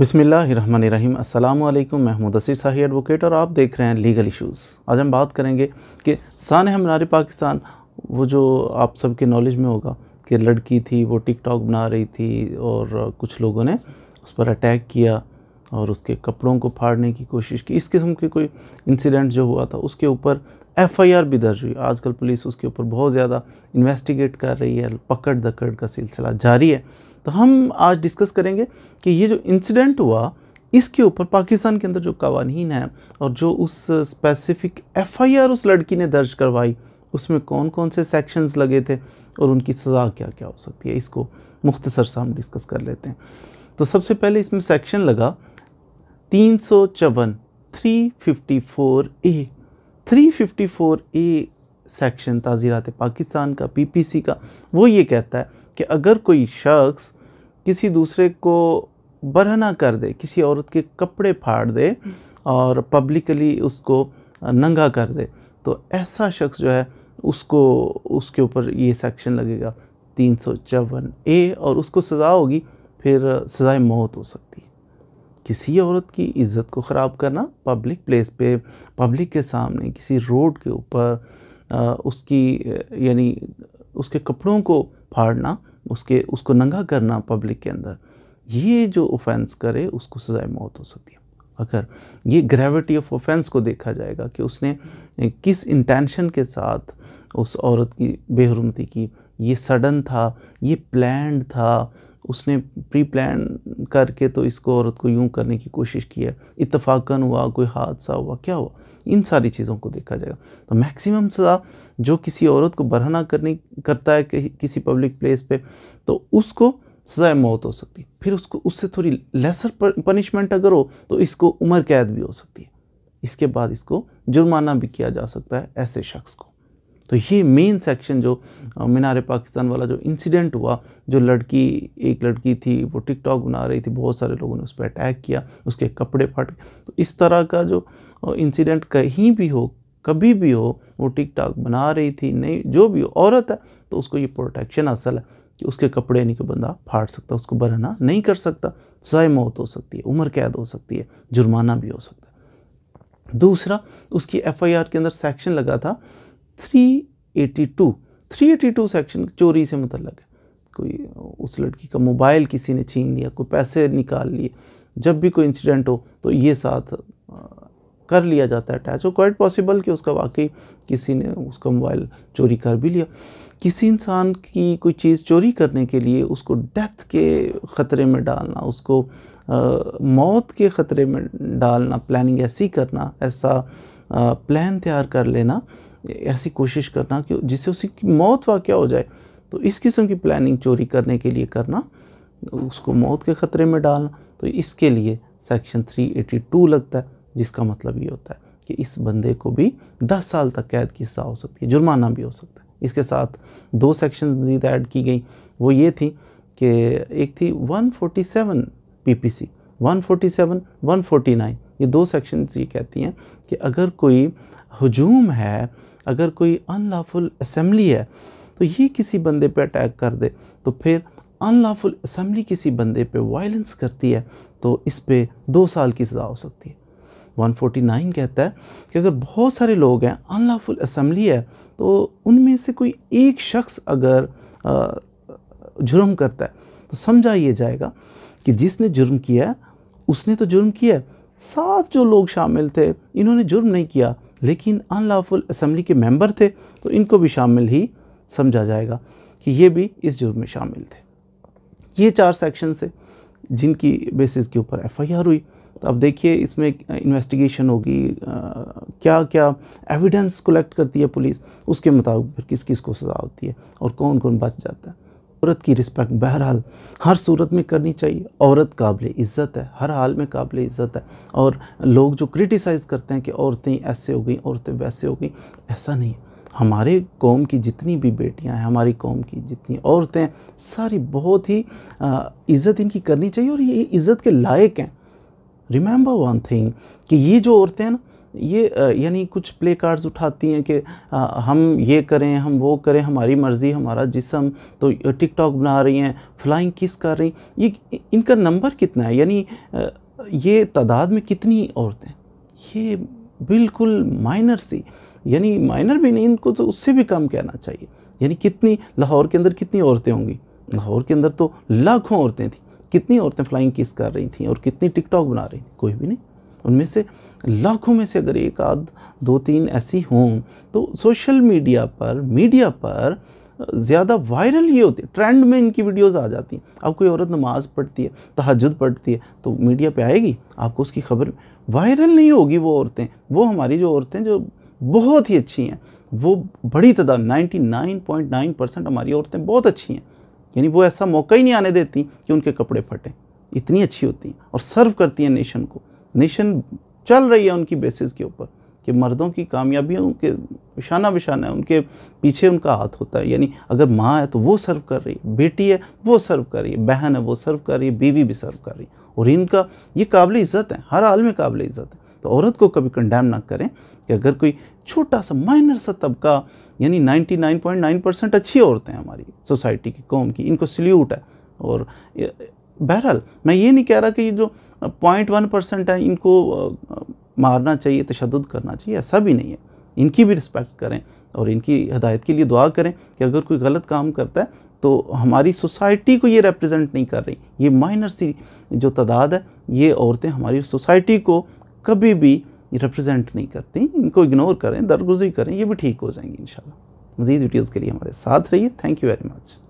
बिसमीम् अल्लाम महमूद मुदसर साही एडवोकेट और आप देख रहे हैं लीगल इश्यूज़ आज हम बात करेंगे कि सान हमारे पाकिस्तान वो जो आप सबके नॉलेज में होगा कि लड़की थी वो टिकटॉक बना रही थी और कुछ लोगों ने उस पर अटैक किया और उसके कपड़ों को फाड़ने की कोशिश की इस किस्म के कोई इंसिडेंट जो हुआ था उसके ऊपर एफआईआर भी दर्ज हुई आजकल पुलिस उसके ऊपर बहुत ज़्यादा इन्वेस्टिगेट कर रही है पकड़ दकड़ का सिलसिला जारी है तो हम आज डिस्कस करेंगे कि ये जो इंसिडेंट हुआ इसके ऊपर पाकिस्तान के अंदर जो कवानीन है और जो उस स्पेसिफिक एफआईआर उस लड़की ने दर्ज करवाई उसमें कौन कौन से सेक्शंस लगे थे और उनकी सज़ा क्या क्या हो सकती है इसको मुख्तसर सा हम डिस्कस कर लेते हैं तो सबसे पहले इसमें सेक्शन लगा तीन सौ चवन three fifty four A three fifty four A section ताज़ीरात पाकिस्तान का पीपीसी का वो ये कहता है कि अगर कोई शख्स किसी दूसरे को बरहना कर दे किसी औरत के कपड़े फाड़ दे और पब्लिकली उसको नंगा कर दे तो ऐसा शख्स जो है उसको उसके ऊपर ये सेक्शन लगेगा तीन सौ चौवन ए और उसको सज़ा होगी फिर सज़ाए मौत हो सकती किसी औरत की इज़्ज़त को ख़राब करना पब्लिक प्लेस पे पब्लिक के सामने किसी रोड के ऊपर उसकी यानी उसके कपड़ों को फाड़ना उसके उसको नंगा करना पब्लिक के अंदर ये जो ऑफेंस करे उसको सजाए मौत हो सकती है अगर ये ग्रेविटी ऑफ ऑफेंस को देखा जाएगा कि उसने किस इंटेंशन के साथ उस औरत की बेहरमती की ये सडन था ये प्लान था उसने प्री प्लान करके तो इसको औरत को यूं करने की कोशिश की है इतफाक़न हुआ कोई हादसा हुआ क्या हुआ इन सारी चीज़ों को देखा जाएगा तो मैक्सिमम सज़ा जो किसी औरत को बरहना करने करता है कि, किसी पब्लिक प्लेस पे तो उसको सजाए मौत हो सकती है फिर उसको उससे थोड़ी लेसर पनिशमेंट अगर हो तो इसको उम्र कैद भी हो सकती है इसके बाद इसको जुर्माना भी किया जा सकता है ऐसे शख्स को तो ये मेन सेक्शन जो मीनार पाकिस्तान वाला जो इंसिडेंट हुआ जो लड़की एक लड़की थी वो टिकटॉक बना रही थी बहुत सारे लोगों ने उस पर अटैक किया उसके कपड़े फट तो इस तरह का जो और इंसिडेंट कहीं भी हो कभी भी हो वो टिक बना रही थी नहीं जो भी हो औरत है तो उसको ये प्रोटेक्शन असल है कि उसके कपड़े नहीं को बंदा फाड़ सकता उसको बरहना नहीं कर सकता सजाए मौत हो सकती है उम्र कैद हो सकती है जुर्माना भी हो सकता है दूसरा उसकी एफआईआर के अंदर सेक्शन लगा था 382 382 सेक्शन चोरी से मतलब है कोई उस लड़की का मोबाइल किसी ने छीन लिया कोई पैसे निकाल लिए जब भी कोई इंसिडेंट हो तो ये साथ कर लिया जाता है अटैच और क्वाइट पॉसिबल कि उसका वाकई किसी ने उसका मोबाइल चोरी कर भी लिया किसी इंसान की कोई चीज़ चोरी करने के लिए उसको डेथ के ख़तरे में डालना उसको आ, मौत के ख़तरे में डालना प्लानिंग ऐसी करना ऐसा आ, प्लान तैयार कर लेना ऐसी कोशिश करना कि जिससे उसकी मौत वाक़ हो जाए तो इस किस्म की प्लानिंग चोरी करने के लिए करना उसको मौत के ख़तरे में डालना तो इसके लिए सेक्शन 382 लगता है जिसका मतलब ये होता है कि इस बंदे को भी दस साल तक कैद की सज़ा हो सकती है जुर्माना भी हो सकता है इसके साथ दो सेक्शन मजीद ऐड की गई वो ये थी कि एक थी 147 पीपीसी 147 149 ये दो सेक्शन ये कहती हैं कि अगर कोई हजूम है अगर कोई अनलाफुल असम्बली है तो ये किसी बंदे पे अटैक कर दे तो फिर अनलाफुल असम्बली किसी बंदे पे वायलेंस करती है तो इस पर दो साल की सज़ा हो सकती है 149 कहता है कि अगर बहुत सारे लोग हैं अनलॉफुल असम्बली है तो उनमें से कोई एक शख्स अगर जुर्म करता है तो समझा ये जाएगा कि जिसने जुर्म किया उसने तो जुर्म किया साथ जो लोग शामिल थे इन्होंने जुर्म नहीं किया लेकिन अनलॉफुल असम्बली के मेंबर थे तो इनको भी शामिल ही समझा जाएगा कि ये भी इस जुर्म में शामिल थे ये चार सेक्शन से जिनकी बेसिस के ऊपर एफआईआर हुई तो अब देखिए इसमें इन्वेस्टिगेशन होगी क्या क्या एविडेंस कलेक्ट करती है पुलिस उसके मुताबिक फिर किस किस को सज़ा होती है और कौन कौन बच जाता है औरत की रिस्पेक्ट बहरहाल हर सूरत में करनी चाहिए औरत काबिल इज़्ज़त है हर हाल में काबिल इज़्ज़त है और लोग जो क्रिटिसाइज़ करते हैं कि औरतें ऐसे हो गई औरतें वैसे हो गई ऐसा नहीं है हमारे कौम की जितनी भी बेटियां हैं हमारी कौम की जितनी औरतें सारी बहुत ही इज़्ज़त इनकी करनी चाहिए और ये इज़्ज़त के लायक हैं रिमेंबर वन थिंग कि ये जो औरतें ना ये यानी कुछ प्ले कार्ड्स उठाती हैं कि हम ये करें हम वो करें हमारी मर्ज़ी हमारा जिसम तो टिकटॉक बना रही हैं फ्लाइंग किस कर रही ये इनका नंबर कितना है यानी ये तादाद में कितनी औरतें ये बिल्कुल माइनर सी यानी माइनर भी नहीं इनको तो उससे भी कम कहना चाहिए यानी कितनी लाहौर के अंदर कितनी औरतें होंगी लाहौर के अंदर तो लाखों औरतें थी कितनी औरतें फ्लाइंग किस कर रही थी और कितनी टिकटॉक बना रही थी कोई भी नहीं उनमें से लाखों में से अगर एक आध दो तीन ऐसी हों तो सोशल मीडिया पर मीडिया पर ज़्यादा वायरल ही होती ट्रेंड में इनकी वीडियोस आ जाती हैं अब कोई औरत नमाज़ पढ़ती है तहजद पढ़ती है तो मीडिया पे आएगी आपको उसकी खबर वायरल नहीं होगी वो औरतें वो हमारी जो औरतें जो बहुत ही अच्छी हैं वो बड़ी तादाद 99.9 परसेंट हमारी औरतें बहुत अच्छी हैं यानी वो ऐसा मौका ही नहीं आने देती कि उनके कपड़े फटें इतनी अच्छी होती हैं और सर्व करती हैं नेशन को नेशन चल रही है उनकी बेसिस के ऊपर कि मर्दों की कामयाबियों के निशाना बिशाना है उनके पीछे उनका हाथ होता है यानी अगर माँ है तो वो सर्व कर रही है बेटी है वो सर्व कर रही है बहन है वो सर्व कर रही है बीवी भी सर्व कर रही है और इनका ये काबिल इज़्ज़त है हर हाल में काबिल इज़्ज़त है तो औरत को कभी कंडेम ना करें कि अगर कोई छोटा सा माइनर सा तबका यानी 99.9 परसेंट अच्छी औरतें हमारी सोसाइटी की कौम की इनको सल्यूट है और बहरहाल मैं ये नहीं कह रहा कि जो पॉइंट वन परसेंट है इनको मारना चाहिए तशद करना चाहिए ऐसा भी नहीं है इनकी भी रिस्पेक्ट करें और इनकी हदायत के लिए दुआ करें कि अगर कोई गलत काम करता है तो हमारी सोसाइटी को ये रिप्रेजेंट नहीं कर रही ये माइनर सी जो तादाद है ये औरतें हमारी सोसाइटी को कभी भी रिप्रेजेंट नहीं करती इनको इग्नोर करें दरगुजी करें ये भी ठीक हो जाएंगी इन मज़ीद वीडियोज़ के लिए हमारे साथ रहिए थैंक यू वेरी मच